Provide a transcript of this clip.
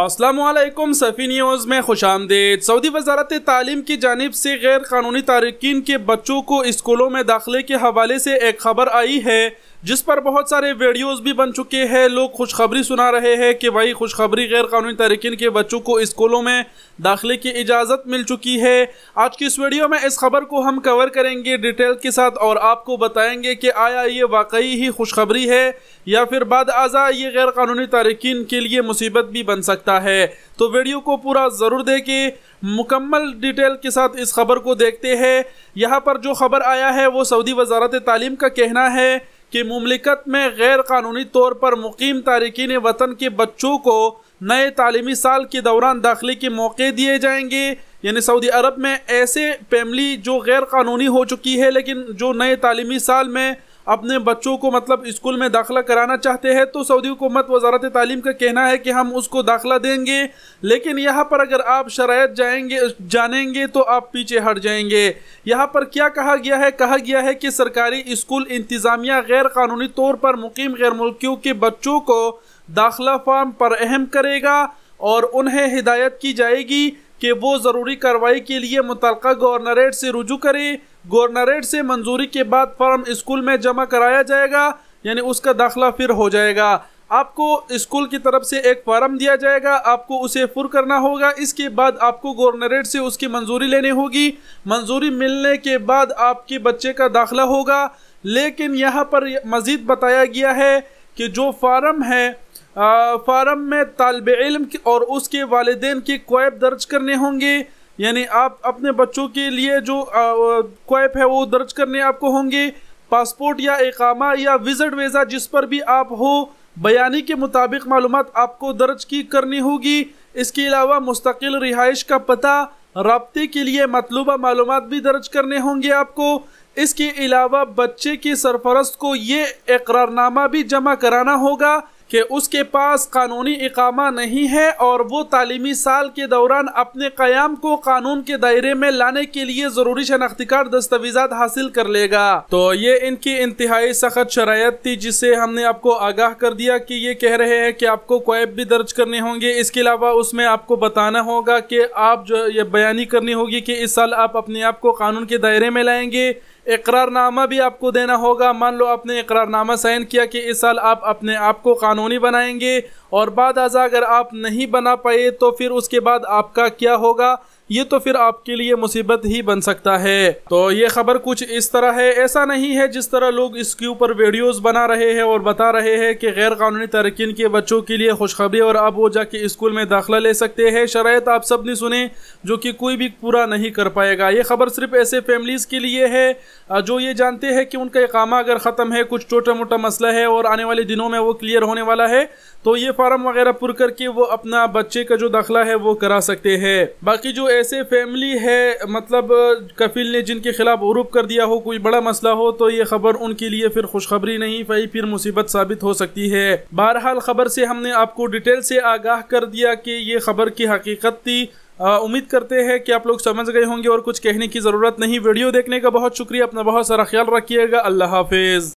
Aslam सफ़ी news में खुश आमदेद Saudi वजारत तालीम की जानब से गैर कानूनी तारकिन के बच्चों को स्कूलों में दाखिले के हवाले से एक खबर आई है जिस पर बहुत सारे वीडियोस भी बन चुके हैं लोग खुशखबरी सुना रहे हैं कि भाई खुशखबरी गैर कानूनी तरीकिन के बच्चों को स्कूलों में दाखिले की इजाज़त मिल चुकी है आज की इस वीडियो में इस खबर को हम कवर करेंगे डिटेल के साथ और आपको बताएंगे कि आया ये वाकई ही खुशखबरी है या फिर बाद आज़ा ये गैर कानूनी तारकिन के लिए मुसीबत भी बन सकता है तो वीडियो को पूरा ज़रूर देखें मुकम्मल डिटेल के साथ इस खबर को देखते हैं यहाँ पर जो खबर आया है वो सऊदी वजारत तालीम का कहना है कि ममलिकत में गैर कानूनी तौर पर मुकीम तारकिन वतन के बच्चों को नए तालीमी साल के दौरान दाखिले के मौके दिए जाएंगे यानी सऊदी अरब में ऐसे फैमिली जो गैर कानूनी हो चुकी है लेकिन जो नए तालीमी साल में अपने बच्चों को मतलब स्कूल में दाखिला कराना चाहते हैं तो सऊदी हुकूमत वजारत तालीम का कहना है कि हम उसको दाखिला देंगे लेकिन यहाँ पर अगर आप शराय जाएंगे जानेंगे तो आप पीछे हट जाएंगे यहाँ पर क्या कहा गया है कहा गया है कि सरकारी स्कूल इंतज़ामिया गैर कानूनी तौर पर मुकीम गैर मुल्कियों के बच्चों को दाखिला फार्म पर अहम करेगा और उन्हें हिदायत की जाएगी कि वो ज़रूरी कार्रवाई के लिए मुतल गवर्नरेट से रुजू करें गवर्नरेट से मंजूरी के बाद फॉर्म स्कूल में जमा कराया जाएगा यानी उसका दाखिला फिर हो जाएगा आपको स्कूल की तरफ से एक फॉर्म दिया जाएगा आपको उसे पुर करना होगा इसके बाद आपको गवर्नरेट से उसकी मंजूरी लेनी होगी मंजूरी मिलने के बाद आपके बच्चे का दाखिला होगा लेकिन यहाँ पर मज़ीद बताया गया है कि जो फार्म है फार्म में तालब इल्म और उसके वालदेन के क्वैब दर्ज करने होंगे यानी आप अपने बच्चों के लिए जो क्वैप है वो दर्ज करने आपको होंगे पासपोर्ट या एकामा या विजिट वीज़ा जिस पर भी आप हो बयानी के मुताबिक मालूम आपको दर्ज की करनी होगी इसके अलावा मुस्तकिल रिहाइश का पता रबते के लिए मतलूबा मालूम भी दर्ज करने होंगे आपको इसके अलावा बच्चे की सरपरस्त को ये इकरारनामा भी जमा कराना होगा कि उसके पास कानूनी इकामा नहीं है और वो तालीमी साल के दौरान अपने क़्याम को कानून के दायरे में लाने के लिए ज़रूरी शनाख्तिकार दस्तावेजा हासिल कर लेगा तो ये इनकी इंतहाई सख्त शरात थी जिसे हमने आपको आगाह कर दिया कि ये कह रहे हैं कि आपको कोयब भी दर्ज करने होंगे इसके अलावा उसमें आपको बताना होगा कि आप जो ये बयानी करनी होगी कि इस साल आप अपने आप को कानून के दायरे में लाएंगे इकरारनामा भी आपको देना होगा मान लो आपने इकरारनामा साइन किया कि इस साल आप अपने आप को कानूनी बनाएंगे और बाद अगर आप नहीं बना पाए तो फिर उसके बाद आपका क्या होगा ये तो फिर आपके लिए मुसीबत ही बन सकता है तो ये खबर कुछ इस तरह है ऐसा नहीं है जिस तरह लोग इसके ऊपर वीडियोस बना रहे हैं और बता रहे हैं कि गैर कानूनी तरक्कीन के बच्चों के लिए खुशखबरी और अब वो जाके स्कूल में दाखिला ले सकते हैं शरात आप सब ने सुने जो कि कोई भी पूरा नहीं कर पाएगा ये खबर सिर्फ ऐसे फैमिलीज़ के लिए है जो ये जानते हैं कि उनका इकामा अगर ख़त्म है कुछ छोटा मोटा मसला है और आने वाले दिनों में वो क्लियर होने वाला है तो ये फार्म वगैरह पुर करके वो अपना बच्चे का जो दाखिला है वो करा सकते हैं बाकी जो ऐसे फैमिली है मतलब कफिल ने जिनके खिलाफ हरूप कर दिया हो कोई बड़ा मसला हो तो ये खबर उनके लिए फिर खुशखबरी नहीं पाई फिर मुसीबत साबित हो सकती है बहरहाल खबर से हमने आपको डिटेल से आगाह कर दिया कि ये खबर की हकीकत थी उम्मीद करते हैं कि आप लोग समझ गए होंगे और कुछ कहने की ज़रूरत नहीं वीडियो देखने का बहुत शुक्रिया अपना बहुत सारा ख्याल रखिएगा अल्लाह हाफिज़